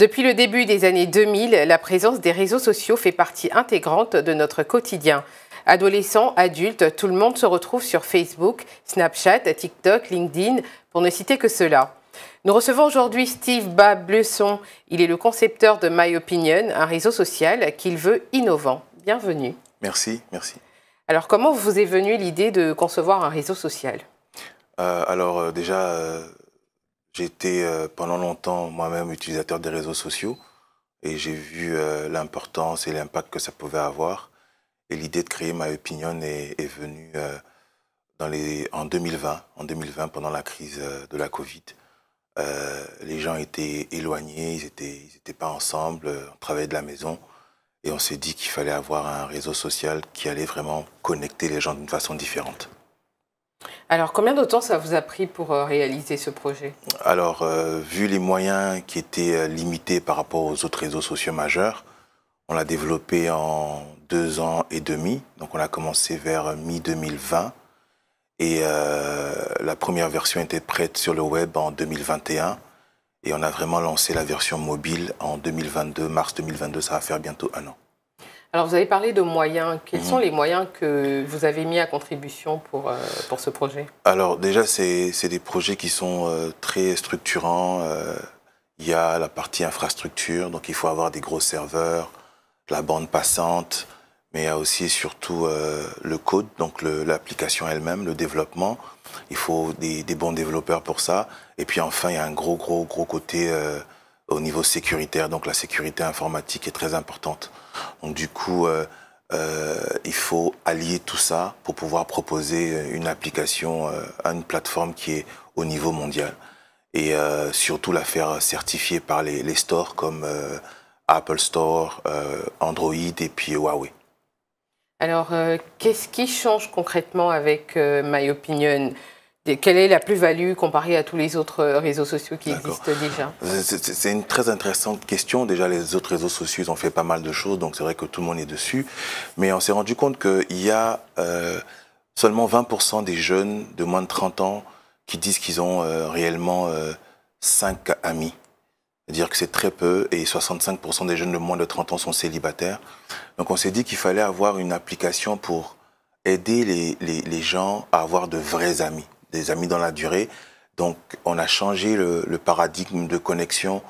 Depuis le début des années 2000, la présence des réseaux sociaux fait partie intégrante de notre quotidien. Adolescents, adultes, tout le monde se retrouve sur Facebook, Snapchat, TikTok, LinkedIn, pour ne citer que cela. Nous recevons aujourd'hui Steve bab Il est le concepteur de My Opinion, un réseau social qu'il veut innovant. Bienvenue. Merci, merci. Alors, comment vous est venue l'idée de concevoir un réseau social euh, Alors, euh, déjà, euh, J'étais euh, pendant longtemps moi-même utilisateur des réseaux sociaux et j'ai vu euh, l'importance et l'impact que ça pouvait avoir. Et l'idée de créer Ma Opinion est, venue euh, en 2020, en 2020 pendant la crise de la Covid. les gens étaient éloignés, ils n'étaient pas ensemble, on travaillait de la maison et on s'est dit qu'il fallait avoir un réseau social qui allait vraiment connecter les gens d'une façon différente. Alors, combien de temps ça vous a pris pour euh, réaliser ce projet Alors, euh, vu les moyens qui étaient euh, limités par rapport aux autres réseaux sociaux majeurs, on l'a développé en deux ans et demi. Donc, on a commencé vers mi-2020. Et la première version était prête sur le web en 2021. Et on a vraiment lancé la version mobile en 2022, mars 2022. Ça va faire bientôt un an. Alors, vous avez parlé de moyens. Quels mhm. sont les moyens que vous avez mis à contribution pour, euh, pour ce projet Alors, déjà, c'est des projets qui sont euh, très structurants. Euh, il y a la partie infrastructure, donc il faut avoir des gros serveurs, la bande passante, mais il y a aussi et surtout le code, donc l'application elle-même, le développement. Il faut des, des, bons développeurs pour ça. Et puis enfin, il y a un gros, gros, gros côté au niveau sécuritaire. Donc la sécurité informatique est très importante. Donc du coup, euh, euh, il faut allier tout ça pour pouvoir proposer euh, une application à une plateforme qui est au niveau mondial. Et surtout la faire certifier par les, stores comme Apple Store, Android et puis Huawei. Alors, qu'est-ce qui change concrètement avec My Opinion quelle est la plus-value comparée à tous les autres euh, réseaux sociaux qui existent déjà C'est une très intéressante question. Déjà, les autres réseaux sociaux, ils ont fait pas mal de choses, donc c'est vrai que tout le monde est dessus. Mais on s'est rendu compte qu'il y a euh, seulement 20% des jeunes de moins de 30 ans qui disent qu'ils ont euh, réellement 5 amis. C'est-à-dire que c'est très peu et 65% des jeunes de moins de 30 ans sont célibataires. Donc on s'est dit qu'il fallait avoir une application pour aider les gens à avoir de vrais amis des amis dans la durée. Donc, on a changé le, paradigme de connexion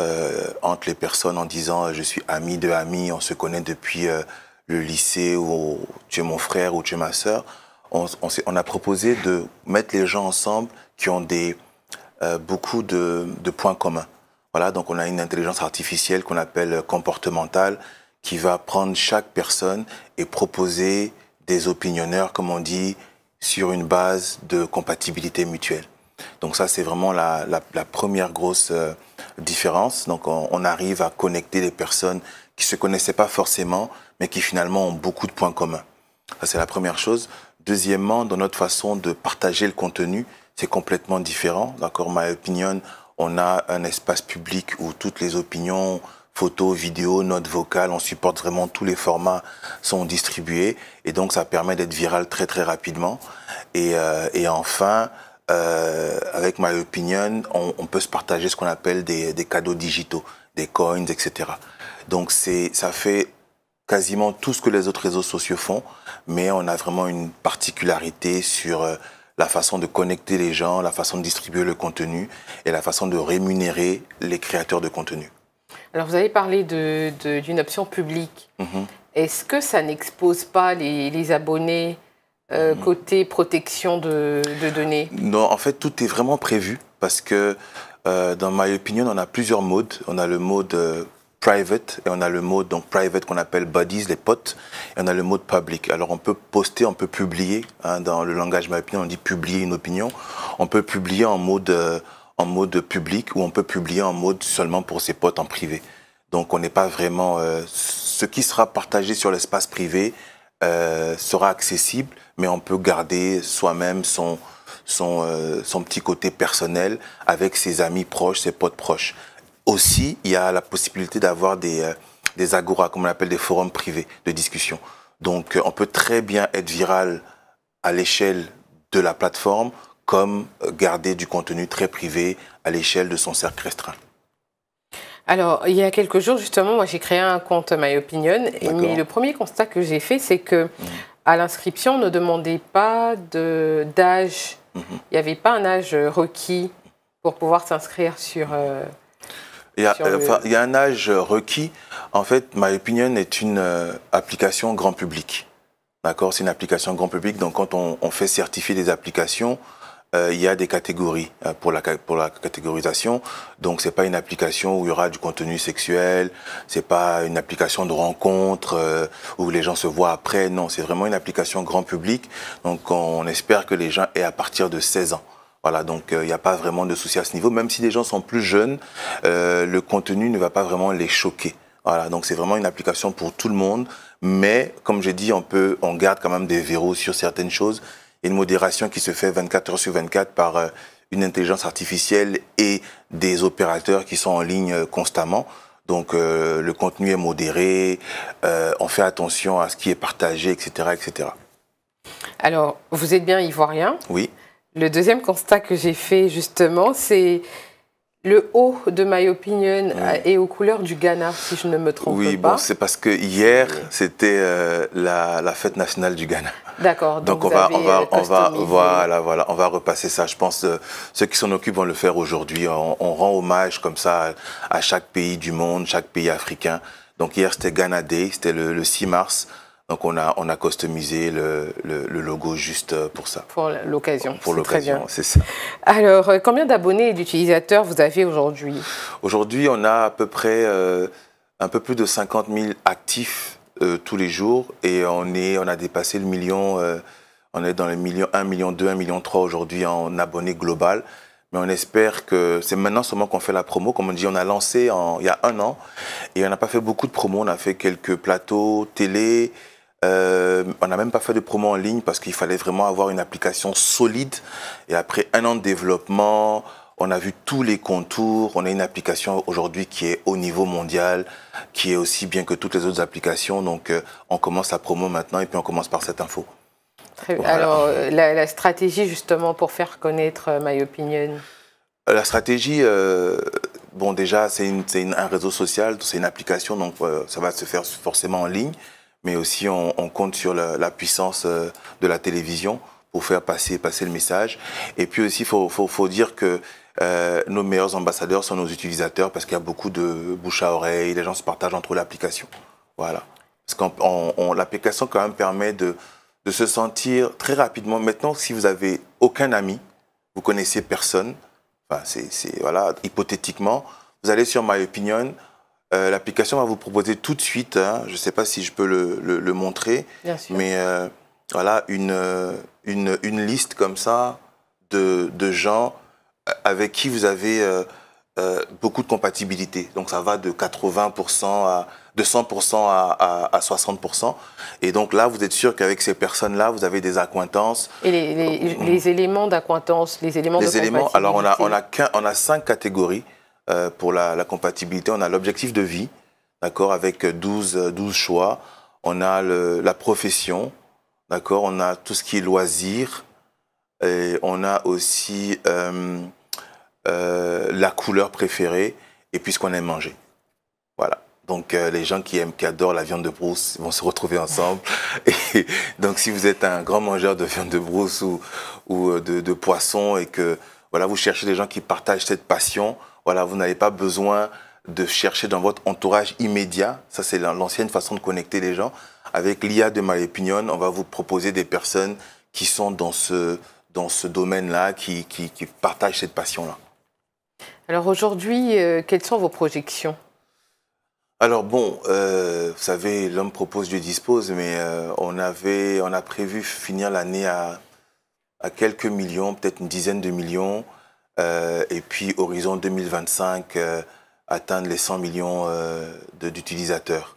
euh, entre les personnes en disant je suis ami de ami, on se connaît depuis euh, le lycée ou tu es mon frère ou tu es ma sœur. On, a proposé de mettre les gens ensemble qui ont des, euh, beaucoup de, de, points communs. Voilà, donc on a une intelligence artificielle qu'on appelle comportementale qui va prendre chaque personne et proposer des opinionneurs, comme on dit, sur une base de compatibilité mutuelle. Donc ça, c'est vraiment la, première grosse euh, différence. Donc on, arrive à connecter des personnes qui se connaissaient pas forcément, mais qui finalement ont beaucoup de points communs. Ça, c'est la première chose. Deuxièmement, dans notre façon de partager le contenu, c'est complètement différent. D'accord, ma Opinion, on a un espace public où toutes les opinions, photos, vidéos, notes vocales, on supporte vraiment tous les formats sont distribués et donc ça permet d'être viral très très rapidement. Et, euh, enfin, euh, avec My Opinion, on, peut se partager ce qu'on appelle des, cadeaux digitaux, des coins, etc. Donc ça fait quasiment tout ce que les autres réseaux sociaux font, mais on a vraiment une particularité sur euh, la façon de connecter les gens, la façon de distribuer le contenu et la façon de rémunérer les créateurs de contenu. Alors, vous avez parlé d'une option publique. Mhm. Est-ce que ça n'expose pas les, abonnés euh, mhm. côté protection de, données Non, en fait, tout est vraiment prévu parce que, euh, dans My Opinion, on a plusieurs modes. On a le mode euh, private et on a le mode donc private qu'on appelle buddies, les potes, et on a le mode public. Alors on peut poster, on peut publier, hein, dans le langage ma opinion, on dit publier une opinion. On peut publier en mode en mode public ou on peut publier en mode seulement pour ses potes en privé. Donc on n'est pas vraiment... Euh, ce qui sera partagé sur l'espace privé euh, sera accessible, mais on peut garder soi-même son, son, euh, son petit côté personnel avec ses amis proches, ses potes proches. Aussi, il y a la possibilité d'avoir des, des agora, comme on appelle des forums privés de discussion. Donc on peut très bien être viral à l'échelle de la plateforme comme garder du contenu très privé à l'échelle de son cercle restreint alors, il y a quelques jours, justement, moi, j'ai créé un compte MyOpinion. Opinion. Mais le premier constat que j'ai fait, c'est que à l'inscription, on ne demandait pas d'âge. De, mhm. Il n'y avait pas un âge euh, requis pour pouvoir s'inscrire sur. Euh, il y, a, il y, a, un âge euh, requis. En fait, MyOpinion Opinion est une application grand public. D'accord C'est une application grand public. Donc, quand on, on fait certifier des applications, euh, il y a des catégories euh, pour la, pour la catégorisation. Donc, c'est pas une application où il y aura du contenu sexuel, c'est pas une application de rencontre euh, où les gens se voient après. Non, c'est vraiment une application grand public. Donc, on espère que les gens aient à partir de 16 ans. Voilà, donc il n'y a pas vraiment de souci à ce niveau. Même si les gens sont plus jeunes, le contenu ne va pas vraiment les choquer. Voilà, donc c'est vraiment une application pour tout le monde. Mais comme j'ai dit, on peut, on garde quand même des verrous sur certaines choses une modération qui se fait 24 heures sur 24 par euh, une intelligence artificielle et des opérateurs qui sont en ligne euh, constamment. Donc euh, le contenu est modéré, on fait attention à ce qui est partagé, etc., etc. Alors, vous êtes bien ivoirien. Oui. Le deuxième constat que j'ai fait justement, c'est le haut de My Opinion mm. est aux couleurs du Ghana, si je ne me trompe pas. Oui, bon, c'est parce que hier, c'était euh, la, fête nationale du Ghana. D'accord. Donc, on, va, on, va, on va, voilà, voilà, on va repasser ça. Je pense que euh, ceux qui s'en occupent vont le faire aujourd'hui. On, rend hommage comme ça à, chaque pays du monde, chaque pays africain. Donc hier, c'était Ghana Day, c'était le 6 mars. Donc on a, on a customisé le, le, logo juste euh, pour ça. Pour l'occasion. Pour l'occasion, c'est ça. Alors, euh, combien d'abonnés et d'utilisateurs vous avez aujourd'hui Aujourd'hui, on a à peu près euh, un peu plus de 50 000 actifs tous les jours et on, est, on a dépassé le million, on est dans le million 1, million 2, 1, million 3 aujourd'hui en abonnés global. Mais on espère que c'est maintenant seulement qu'on fait la promo. Comme on dit, on a lancé en, il y a un an et on n'a pas fait beaucoup de promos. On a fait quelques plateaux, télé, euh, on n'a même pas fait de promo en ligne parce qu'il fallait vraiment avoir une application solide. Et après un an de développement, on a vu tous les contours. On a une application aujourd'hui qui est au niveau mondial, qui est aussi bien que toutes les autres applications. Donc euh, on commence la promo maintenant et puis on commence par cette info. Très Alors euh, la, stratégie justement pour faire connaître My Opinion La stratégie, bon déjà c'est un réseau social, c'est une application, donc ça va se faire forcément en ligne mais aussi on, compte sur la, puissance euh, de la télévision pour faire passer, passer le message. Et puis aussi, il faut, faut, dire que euh, nos meilleurs ambassadeurs sont nos utilisateurs parce qu'il y a beaucoup de bouche à oreille, les gens se partagent entre l'application. Voilà. Parce qu'on l'application quand même permet de, de se sentir très rapidement. Maintenant, si vous avez aucun ami, vous connaissez personne, enfin, c'est voilà, hypothétiquement, vous allez sur My Opinion, euh, l'application va vous proposer tout de suite, hein. je ne sais pas si je peux le, montrer, mais euh, voilà, euh, une, une, liste comme ça de, de, gens avec qui vous avez beaucoup de compatibilité. Donc ça va de 80% à de 100% à, 60%. Et donc là, vous êtes sûr qu'avec ces personnes-là, vous avez des accointances. Et les, les, éléments d'accointance, les éléments les de éléments, Alors on a, on, a, on a cinq catégories. Euh, pour la, compatibilité. On a l'objectif de vie, d'accord, avec 12, choix. On a la profession, d'accord, on a tout ce qui est loisirs. Et on a aussi euh, euh, la couleur préférée et puis ce qu'on aime manger. Voilà. Donc les gens qui aiment, qui adorent la viande de brousse vont se retrouver ensemble. Et donc si vous êtes un grand mangeur de viande de brousse ou, ou de, de, poisson et que voilà vous cherchez des gens qui partagent cette passion, voilà, vous n'avez pas besoin de chercher dans votre entourage immédiat. Ça, c'est l'ancienne façon de connecter les gens. Avec l'IA de Malépignonne, on va vous proposer des personnes qui sont dans ce, dans ce domaine-là, qui, qui, partagent cette passion-là. Alors aujourd'hui, euh, quelles sont vos projections alors bon, euh, vous savez, l'homme propose, Dieu dispose, mais euh, on avait, on a prévu finir l'année à, à quelques millions, peut-être une dizaine de millions. Euh, et puis horizon 2025, euh, atteindre les 100 millions euh, d'utilisateurs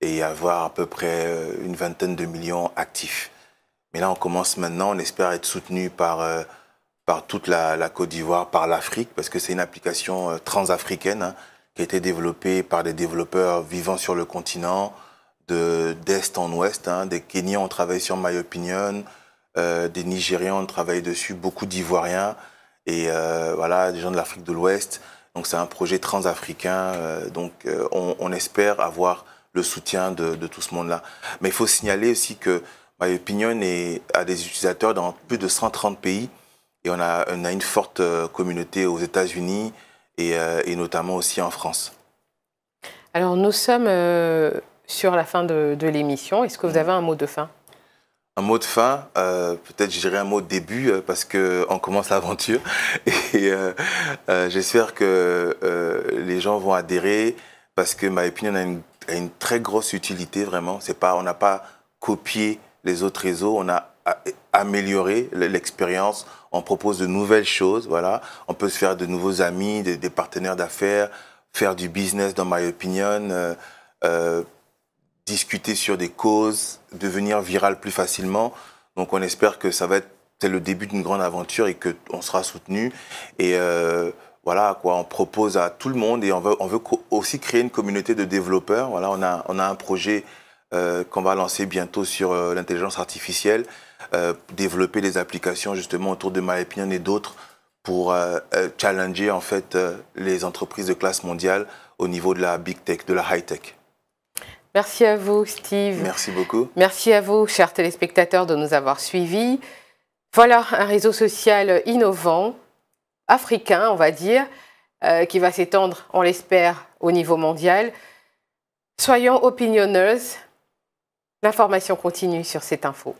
et avoir à peu près une vingtaine de millions actifs. Mais là, on commence maintenant, on espère être soutenu par, par toute la, Côte d'Ivoire, par l'Afrique, parce que c'est une application transafricaine hein, qui a été développée par des développeurs vivant sur le continent, d'est en ouest. Hein. des Kenyans ont travaillé sur MyOpinion, des Nigérians ont travaillé dessus, beaucoup d'Ivoiriens et euh, voilà, des gens de l'Afrique de l'Ouest. Donc c'est un projet transafricain, euh, donc euh, on, espère avoir le soutien de, tout ce monde-là. Mais il faut signaler aussi que MyOpinion est, a des utilisateurs dans plus de 130 pays et on a, une forte communauté aux États-Unis et, notamment aussi en France. Alors nous sommes sur la fin de l'émission. Est-ce que vous mm-hmm. avez un mot de fin un mot de fin, euh, peut-être je dirais un mot de début euh, parce parce qu'on commence l'aventure et euh, j'espère que les gens vont adhérer parce que My Opinion a une, très grosse utilité vraiment. C'est pas, on n'a pas copié les autres réseaux, on a amélioré l'expérience. On propose de nouvelles choses, voilà. On peut se faire de nouveaux amis, des, partenaires d'affaires, faire du business, dans my opinion, discuter sur des causes, devenir viral plus facilement. Donc on espère que ça va être le début d'une grande aventure et qu'on sera soutenu. Et euh, voilà, quoi, on propose à tout le monde et on veut, aussi créer une communauté de développeurs. Voilà, on a, on a un projet euh, qu'on va lancer bientôt sur euh, l'intelligence artificielle, euh, développer des applications justement autour de MyOpinion et d'autres pour challenger en fait les entreprises de classe mondiale au niveau de la big tech, de la high tech. Merci à vous, Steve. Merci beaucoup. Merci à vous, chers téléspectateurs, de nous avoir suivis. Voilà un réseau social innovant, africain, on va dire, euh, qui va s'étendre, on l'espère, au niveau mondial. Soyons opinionneuses. L'information continue sur cette info.